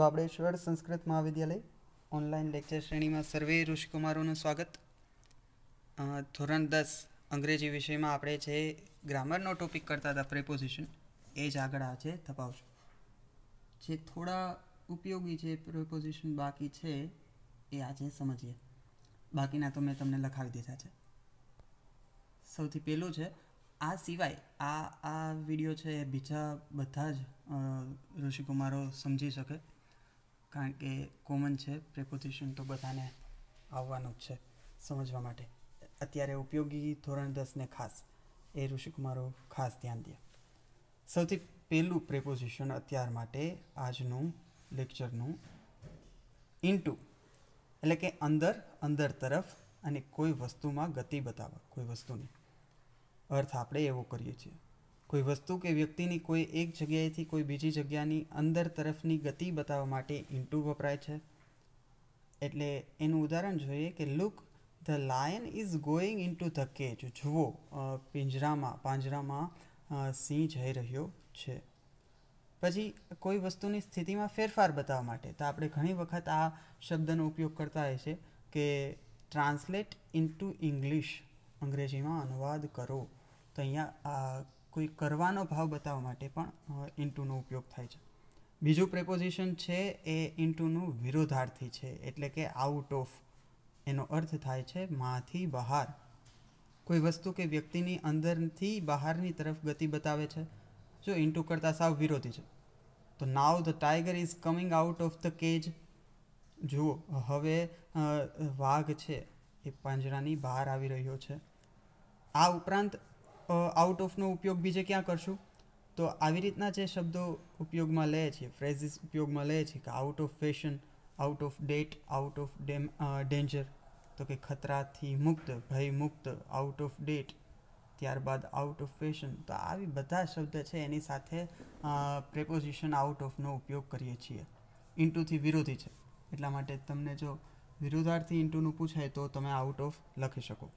બાબળેશ્વર Sanskrit Mahavidyalaya online lecture શ્રેણીમાં સર્વે ઋષિકુમારોનું સ્વાગત ધોરણ દસ અંગ્રેજી વિષયમાં આપણે જે ગ્રામરનો ટોપિક કરતા હતા પ્રેપોઝિશન એ જ આગળ આજે તપાવશું જે થોડા ઉપયોગી જે પ્રેપોઝિશન બાકી છે એ આજે સમજીએ બાકીના તો મેં તમને લખાવી દીધા છે સૌથી પહેલું છે આ સિવાય આ આ વિડીયો છે બીજા બધા જ ઋષિકુમારો સમજી શકે કારણ કે કોમન છે પ્રેપોઝિશન તો બધાને આવવાનું જ છે સમજવા માટે અત્યારે ઉપયોગી ધોરણ દસને ખાસ એ ઋષિકુમારો ખાસ ધ્યાન દે સૌથી પહેલું પ્રેપોઝિશન અત્યાર માટે આજનું લેક્ચરનું ઇન્ટુ એટલે કે અંદર અંદર તરફ અને કોઈ વસ્તુમાં ગતિ બતાવવા કોઈ વસ્તુની અર્થ આપણે એવો કરીએ છીએ કોઈ વસ્તુ કે વ્યક્તિની કોઈ એક જગ્યાએથી કોઈ બીજી જગ્યાની અંદર તરફની ગતિ બતાવવા માટે ઇન્ટુ વપરાય છે એટલે એનું ઉદાહરણ જોઈએ કે look the lion is going to the cage જુઓ પિંજરામાં પાંજરામાં સિંહ જઈ રહ્યો છે પછી કોઈ વસ્તુની સ્થિતિમાં ફેરફાર બતાવવા માટે તો આપણે ઘણી વખત આ શબ્દનો ઉપયોગ કરતા હોય છે કે ટ્રાન્સલેટ ઇન્ટુ ઇંગ્લિશ અંગ્રેજીમાં અનુવાદ કરો તો અહીંયા કોઈ કરવાનો ભાવ બતાવવા માટે પણ ઇન્ટુનો ઉપયોગ થાય છે બીજું પ્રેપોઝિશન છે એ ઇન્ટુનું વિરોધાર્થી છે એટલે કે આઉટ ઓફ એનો અર્થ થાય છે માથી બહાર કોઈ વસ્તુ કે વ્યક્તિની અંદરથી બહારની તરફ ગતિ બતાવે છે જો ઇન્ટુ કરતાં સાવ વિરોધી છે તો now the tiger is coming out of the cage જુઓ હવે વાઘ છે એ પાંજરાની બહાર આવી રહ્યો છે આ ઉપરાંત આઉટ ઓફનો ઉપયોગ બીજે ક્યાં કરશું તો આવી રીતના જે શબ્દો ઉપયોગમાં લે છે ફ્રેઝિસ ઉપયોગમાં લે છે કે out of fashion out of date out of ડેમ ડેન્જર તો કે ખતરાથી મુક્ત ભય મુક્ત આઉટ ઓફ ડેટ ત્યારબાદ આઉટ ઓફ ફેશન તો આવી બધા શબ્દ છે એની સાથે પ્રેપોઝિશન આઉટ ઓફનો ઉપયોગ કરીએ છીએ ઇન્ટુથી વિરોધી છે એટલા માટે તમને જો વિરોધાર્થી ઇન્ટુનું પૂછાય તો તમે આઉટ ઓફ લખી શકો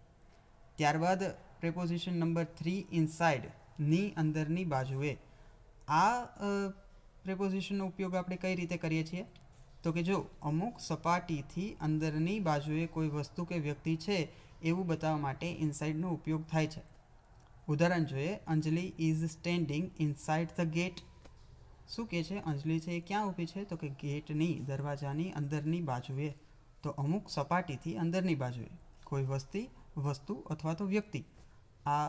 ત્યારબાદ પ્રેપોઝિશન નંબર થ્રી ઇનસાઇડ ની અંદરની બાજુએ આ પ્રેપોઝિશનનો ઉપયોગ આપણે કઈ રીતે કરીએ છીએ તો કે જો અમુક સપાટીથી અંદરની બાજુએ કોઈ વસ્તુ કે વ્યક્તિ છે એવું બતાવવા માટે ઇનસાઇડનો ઉપયોગ થાય છે ઉદાહરણ જોઈએ Anjali is standing inside the gate શું કહે છે અંજલિ છે એ ક્યાં ઊભી છે તો કે ગેટની દરવાજાની અંદરની બાજુએ તો અમુક સપાટીથી અંદરની બાજુએ કોઈ વસ્તી વસ્તુ અથવા તો વ્યક્તિ આ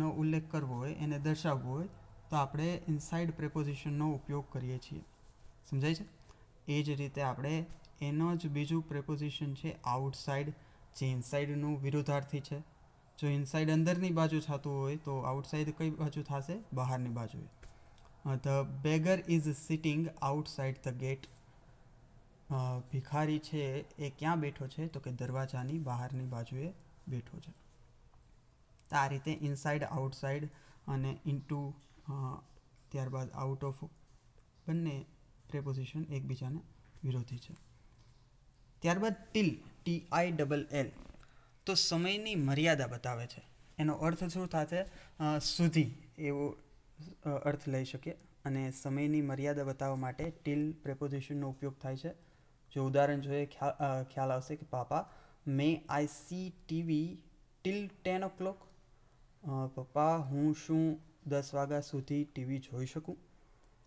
નો ઉલ્લેખ કરવો હોય એને દર્શાવવો હોય તો આપણે ઇનસાઇડ પ્રેપોઝિશનનો ઉપયોગ કરીએ છીએ સમજાય છે એ જ રીતે આપણે એનો જ બીજું પ્રેપોઝિશન છે આઉટસાઇડ જે ઇનસાઇડનું વિરોધાર્થી છે જો ઇનસાઇડ અંદરની બાજુ થતું હોય તો આઉટસાઇડ કઈ બાજુ થશે બહારની બાજુએ the beggar is sitting outside the gate ભિખારી છે એ ક્યાં બેઠો છે તો કે દરવાજાની બહારની બાજુએ બેઠો છે તો આ રીતે ઇનસાઇડ આઉટસાઇડ અને ઇન્ટુ ત્યારબાદ આઉટ ઓફ બંને પ્રેપોઝિશન એકબીજાને વિરોધી છે ત્યારબાદ till T I double L તો સમયની મર્યાદા બતાવે છે એનો અર્થ શું થશે સુધી એવો અર્થ લઈ શકે અને સમયની મર્યાદા બતાવવા માટે ટીલ પ્રેપોઝિશનનો ઉપયોગ થાય છે જો ઉદાહરણ જોઈએ ખ્યાલ આવશે કે papa may see TV till ten o'clock પપ્પા હું શું દસ વાગ્યા સુધી ટીવી જોઈ શકું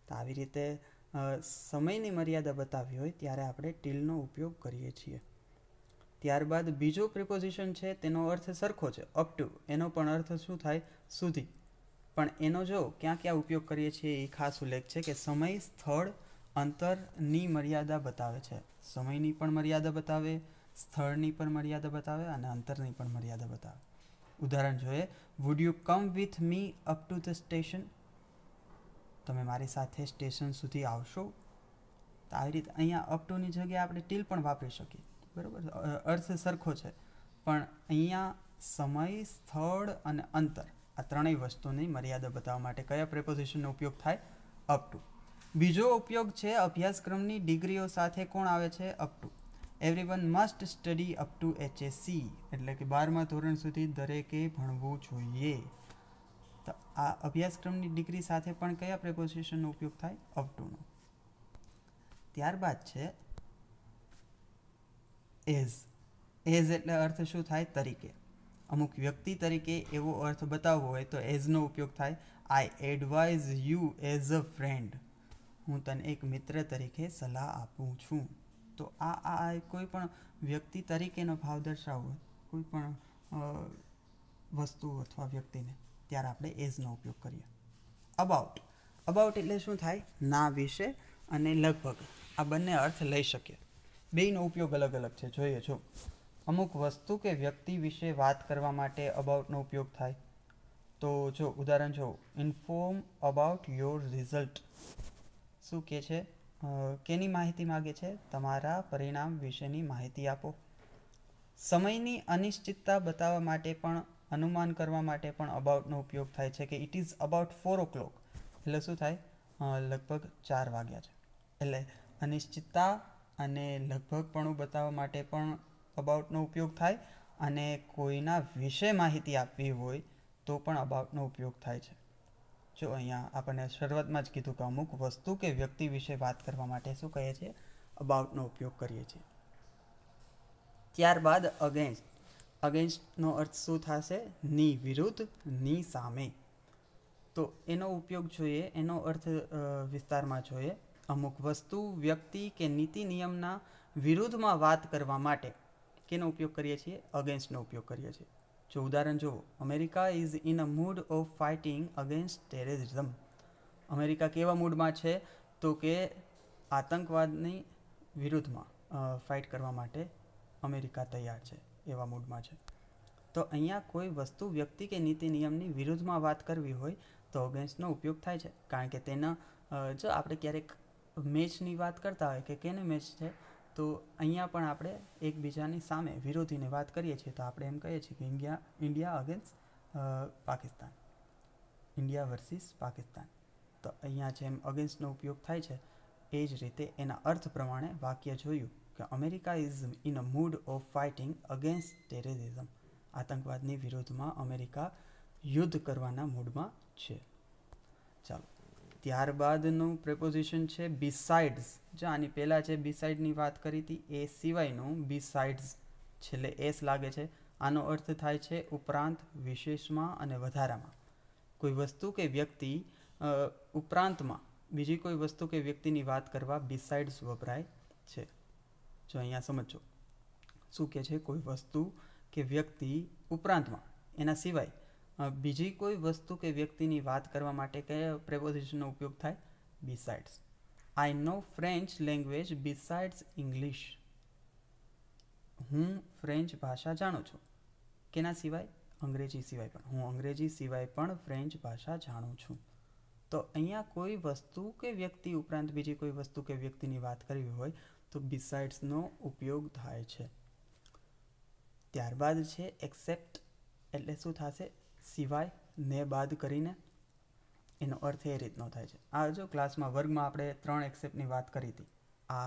તો આવી રીતે સમયની મર્યાદા બતાવી હોય ત્યારે આપણે ટીલનો ઉપયોગ કરીએ છીએ ત્યારબાદ બીજો પ્રિપોઝિશન છે તેનો અર્થ સરખો છે અપ ટુ એનો પણ અર્થ શું થાય સુધી પણ એનો જો ક્યાં ક્યાં ઉપયોગ કરીએ છીએ એ ખાસ ઉલ્લેખ છે કે સમય સ્થળ અંતરની મર્યાદા બતાવે છે સમયની પણ મર્યાદા બતાવે સ્થળની પણ મર્યાદા બતાવે અને અંતરની પણ મર્યાદા બતાવે ઉદાહરણ જોઈએ would you come with me up to the station તમે મારી સાથે સ્ટેશન સુધી આવશો તો આવી રીતે અહીંયા અપ ટુની જગ્યાએ આપણે ટીલ પણ વાપરી શકીએ બરાબર અર્થ સરખો છે પણ અહીંયા સમય સ્થળ અને અંતર આ ત્રણેય વસ્તુની મર્યાદા બતાવવા માટે કયા પ્રેપોઝિશનનો ઉપયોગ થાય અપ ટુ બીજો ઉપયોગ છે અભ્યાસક્રમની ડિગ્રીઓ સાથે કોણ આવે છે up to everyone must study up to HSC એટલે કે બારમા ધોરણ સુધી દરેકે ભણવું જોઈએ તો આ અભ્યાસક્રમની ડિગ્રી સાથે પણ કયા પ્રેપોઝિશનનો ઉપયોગ થાય અપ ટુનો ત્યારબાદ છે એઝ એઝ એટલે અર્થ શું થાય તરીકે અમુક વ્યક્તિ તરીકે એવો અર્થ બતાવવો હોય તો એઝનો ઉપયોગ થાય I advise you as a friend હું તને એક મિત્ર તરીકે સલાહ આપું છું તો આ આ કોઈ પણ વ્યક્તિ તરીકેનો ભાવ દર્શાવવો કોઈ પણ વસ્તુ અથવા વ્યક્તિને ત્યારે આપણે એઝનો ઉપયોગ કરીએ અબાઉટ અબાઉટ એટલે શું થાય ના વિશે અને લગભગ આ બંને અર્થ લઈ શકીએ બેયનો ઉપયોગ અલગ અલગ છે જોઈએ છો અમુક વસ્તુ કે વ્યક્તિ વિશે વાત કરવા માટે અબાઉટનો ઉપયોગ થાય તો જો ઉદાહરણ જો ઇન્ફોર્મ અબાઉટ યોર રિઝલ્ટ શું કહે છે કેની માહિતી માગે છે તમારા પરિણામ વિશેની માહિતી આપો સમયની અનિશ્ચિતતા બતાવવા માટે પણ અનુમાન કરવા માટે પણ અબાઉટનો ઉપયોગ થાય છે કે it is about four o'clock એટલે શું થાય લગભગ ચાર વાગ્યા છે એટલે અનિશ્ચિતતા અને લગભગપણું બતાવવા માટે પણ અબાઉટનો ઉપયોગ થાય અને કોઈના વિશે માહિતી આપવી હોય તો પણ અબાઉટનો ઉપયોગ થાય છે જો અહીંયા આપણને શરૂઆતમાં જ કીધું કે અમુક વસ્તુ કે વ્યક્તિ વિશે વાત કરવા માટે શું કહે છે અબાઉટનો ઉપયોગ કરીએ છીએ ત્યારબાદ અગેન્સ્ટ અગેન્સ્ટનો અર્થ શું થશે ની વિરુદ્ધ ની સામે તો એનો ઉપયોગ જોઈએ એનો અર્થ વિસ્તારમાં જોઈએ અમુક વસ્તુ વ્યક્તિ કે નીતિ નિયમના વિરુદ્ધમાં વાત કરવા માટે કેનો ઉપયોગ કરીએ છીએ અગેન્સ્ટનો ઉપયોગ કરીએ છીએ જો ઉદાહરણ જુઓ America is in a mood of fighting against terrorism America કેવા મૂડમાં છે તો કે આતંકવાદની વિરુદ્ધમાં ફાઇટ કરવા માટે અમેરિકા તૈયાર છે એવા મૂડમાં છે તો અહીંયા કોઈ વસ્તુ વ્યક્તિ કે નીતિ નિયમની વિરુદ્ધમાં વાત કરવી હોય તો અગેન્સ્ટનો ઉપયોગ થાય છે કારણ કે તેના જો આપણે ક્યારેક મેચની વાત કરતા હોય કે કેને મેચ છે તો અહીંયા પણ આપણે એકબીજાની સામે વિરોધીને વાત કરીએ છીએ તો આપણે એમ કહીએ છીએ કે India India against Pakistan India versus Pakistan તો અહીંયા જેમ અગેન્સ્ટનો ઉપયોગ થાય છે એ જ રીતે એના અર્થ પ્રમાણે વાક્ય જોયું કે America is in a mood of fighting against terrorism આતંકવાદની વિરોધમાં અમેરિકા યુદ્ધ કરવાના મૂડમાં છે ચાલો ત્યારબાદનું પ્રેપોઝિશન છે બિસાઇડ્સ જો આની પહેલાં છે બિસાઇડની વાત કરી હતી એ સિવાયનું બિસાઇડ્સ છેલ્લે એસ લાગે છે આનો અર્થ થાય છે ઉપરાંત વિશેષમાં અને વધારામાં કોઈ વસ્તુ કે વ્યક્તિ ઉપરાંતમાં બીજી કોઈ વસ્તુ કે વ્યક્તિની વાત કરવા બિસાઇડ્સ વપરાય છે જો અહીંયા સમજો શું કહે છે કોઈ વસ્તુ કે વ્યક્તિ ઉપરાંતમાં એના સિવાય બીજી કોઈ વસ્તુ કે વ્યક્તિની વાત કરવા માટે કે પ્રેપોઝિશનનો ઉપયોગ થાય besides I know French language besides English હું ફ્રેન્ચ ભાષા જાણું છું કેના સિવાય અંગ્રેજી સિવાય પણ હું અંગ્રેજી સિવાય પણ ફ્રેન્ચ ભાષા જાણું છું તો અહીંયા કોઈ વસ્તુ કે વ્યક્તિ ઉપરાંત બીજી કોઈ વસ્તુ કે વ્યક્તિની વાત કરવી હોય તો બિસાઇડ્સનો ઉપયોગ થાય છે ત્યારબાદ છે એક્સેપ્ટ એટલે શું થશે સિવાય ને બાદ કરીને એનો અર્થ એ રીતનો થાય છે આ જો ક્લાસમાં વર્ગમાં આપણે ત્રણ એક્સેપ્ટની વાત કરી હતી આ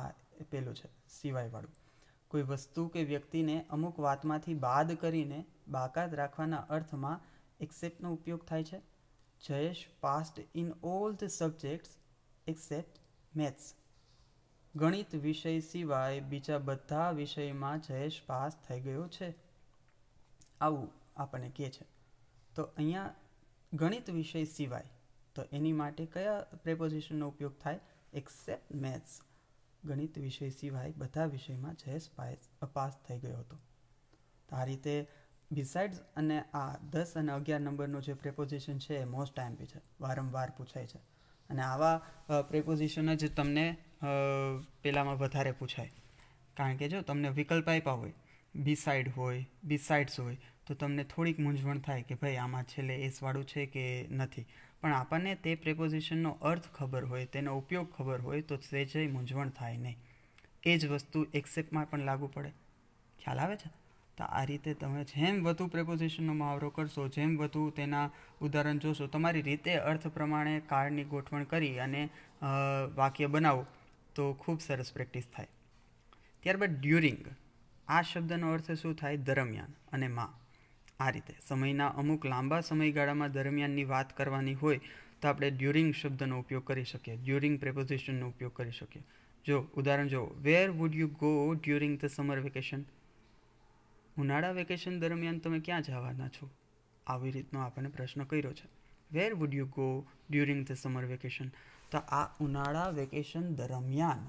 પેલું છે સિવાયવાળું કોઈ વસ્તુ કે વ્યક્તિને અમુક વાતમાંથી બાદ કરીને બાકાત રાખવાના અર્થમાં એક્સેપ્ટનો ઉપયોગ થાય છે Jayesh passed in all the subjects except maths ગણિત વિષય સિવાય બીજા બધા વિષયમાં જયેશ પાસ થઈ ગયો છે આવું આપણને કહે છે તો અહીંયા ગણિત વિષય સિવાય તો એની માટે કયા પ્રેપોઝિશનનો ઉપયોગ થાય એક્સેપ્ટ મેથ્સ ગણિત વિષય સિવાય બધા વિષયમાં જયેશ પાસ થઈ ગયો હતો તો આ રીતે બિસાઇડ્સ અને આ દસ અને અગિયાર નંબરનું જે પ્રેપોઝિશન છે એ મોસ્ટ ટાઈમ છે વારંવાર પૂછાય છે અને આવા પ્રેપોઝિશન જ તમને પેલામાં વધારે પૂછાય કારણ કે જો તમને વિકલ્પ આપ્યા હોય બી બીસાઇડ હોય બી બીસાઇડ્સ હોય તો તમને થોડીક મૂંઝવણ થાય કે ભાઈ આમાં છેલ્લે એસવાળું છે કે નથી પણ આપણને તે પ્રેપોઝિશનનો અર્થ ખબર હોય તેનો ઉપયોગ ખબર હોય તો તે સહેજય મૂંઝવણ થાય નહીં એ જ વસ્તુ એક્સેપ્ટમાં પણ લાગુ પડે ખ્યાલ આવે છે તો આ રીતે તમે જેમ વધુ પ્રેપોઝિશનનો મહાવરો કરશો જેમ વધુ તેના ઉદાહરણ જોશો તમારી રીતે અર્થ પ્રમાણે કારની ગોઠવણ કરી અને વાક્ય બનાવો તો ખૂબ સરસ પ્રેક્ટિસ થાય ત્યારબાદ ડ્યુરિંગ આ શબ્દનો અર્થ શું થાય દરમિયાન અને માં આ રીતે સમયના અમુક લાંબા સમયગાળામાં દરમિયાનની વાત કરવાની હોય તો આપણે ડ્યુરિંગ શબ્દનો ઉપયોગ કરી શકીએ ડ્યુરિંગ પ્રેપોઝિશનનો ઉપયોગ કરી શકીએ જો ઉદાહરણ જો where would you go during the summer vacation ઉનાળા વેકેશન દરમિયાન તમે ક્યાં જવાના છો આવી રીતનો આપણને પ્રશ્ન કર્યો છે where would you go during the summer vacation તો આ ઉનાળા વેકેશન દરમિયાન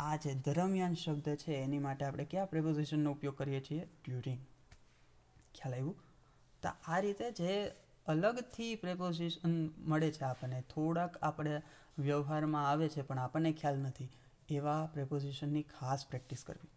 આ જે દરમિયાન શબ્દ છે એની માટે આપણે કયા પ્રેપોઝિશનનો ઉપયોગ કરીએ છીએ ડ્યુરિંગ ખ્યાલ આવ્યું તો આ રીતે જે અલગથી પ્રેપોઝિશન મળે છે આપણને થોડાક આપણે વ્યવહારમાં આવે છે પણ આપણને ખ્યાલ નથી એવા પ્રેપોઝિશનની ખાસ પ્રેક્ટિસ કરવી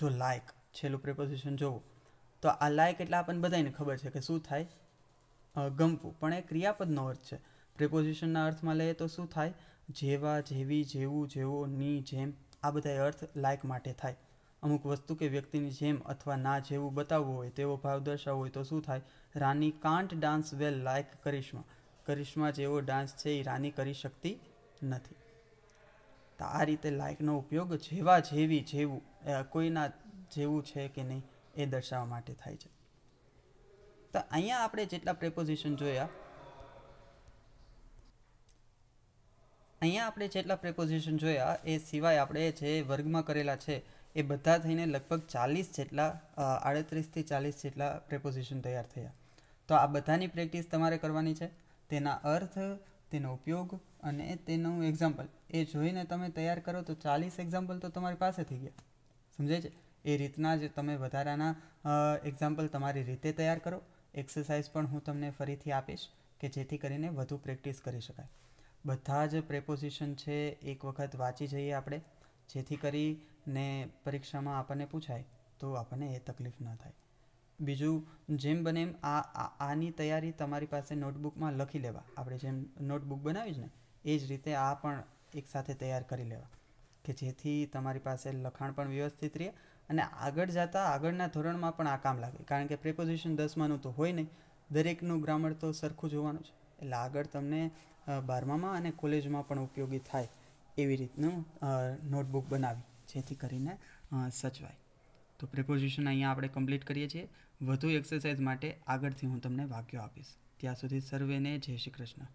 જો લાઇક છેલ્લું પ્રેપોઝિશન જોવું તો આ લાયક એટલે આપણને બધાને ખબર છે કે શું થાય ગમવું પણ એ ક્રિયાપદનો અર્થ છે પ્રેપોઝિશનના અર્થમાં લઈએ તો શું થાય જેવા જેવી જેવું જેવો ની જેમ આ બધા અર્થ લાયક માટે થાય અમુક વસ્તુ કે વ્યક્તિની જેમ અથવા ના જેવું બતાવવું હોય તેવો ભાવ દર્શાવો હોય તો શું થાય રાની કાંટ ડાન્સ વેલ લાઇક કરિશ્મા કરિશ્મા જેવો ડાન્સ છે એ રાની કરી શકતી નથી તો આ રીતે લાઇકનો ઉપયોગ જેવા જેવી જેવું કોઈના જેવું છે કે નહીં એ દર્શાવવા માટે થાય છે તો અહીંયા આપણે જેટલા પ્રેપોઝિશન જોયા અહીંયા આપણે જેટલા પ્રેપોઝિશન જોયા એ સિવાય આપણે જે વર્ગમાં કરેલા છે એ બધા થઈને લગભગ ચાલીસ જેટલા આડત્રીસથી ચાલીસ જેટલા પ્રેપોઝિશન તૈયાર થયા તો આ બધાની પ્રેક્ટિસ તમારે કરવાની છે તેના અર્થ તેનો ઉપયોગ અને તેનું એક્ઝામ્પલ એ જોઈને તમે તૈયાર કરો તો ચાલીસ એક્ઝામ્પલ તો તમારી પાસે થઈ ગયા સમજાય છે એ રીતના જ તમે વધારાના એક્ઝામ્પલ તમારી રીતે તૈયાર કરો એક્સરસાઇઝ પણ હું તમને ફરીથી આપીશ કે જેથી કરીને વધુ પ્રેક્ટિસ કરી શકાય બધા જ પ્રેપોઝિશન છે એક વખત વાંચી જઈએ આપણે જેથી કરીને પરીક્ષામાં આપણને પૂછાય તો આપણને એ તકલીફ ન થાય બીજું જેમ બને એમ આ આની તૈયારી તમારી પાસે નોટબુકમાં લખી લેવા આપણે જેમ નોટબુક બનાવી જ ને એ જ રીતે આ પણ એકસાથે તૈયાર કરી લેવા કે જેથી તમારી પાસે લખાણ પણ વ્યવસ્થિત રહે અને આગળ જતાં આગળના ધોરણમાં પણ આ કામ લાગે કારણ કે પ્રેપોઝિશન દસમાનું તો હોય નહીં દરેકનું ગ્રામર તો સરખું જોવાનું છે એટલે આગળ તમને બારમામાં અને કોલેજમાં પણ ઉપયોગી થાય એવી રીતનું નોટબુક બનાવી જેથી કરીને સચવાય તો પ્રિપોઝિશન અહીંયા આપણે કમ્પ્લીટ કરીએ છીએ વધુ એક્સરસાઇઝ માટે આગળથી હું તમને વાક્યો આપીશ ત્યાં સુધી સર્વેને જય શ્રી કૃષ્ણ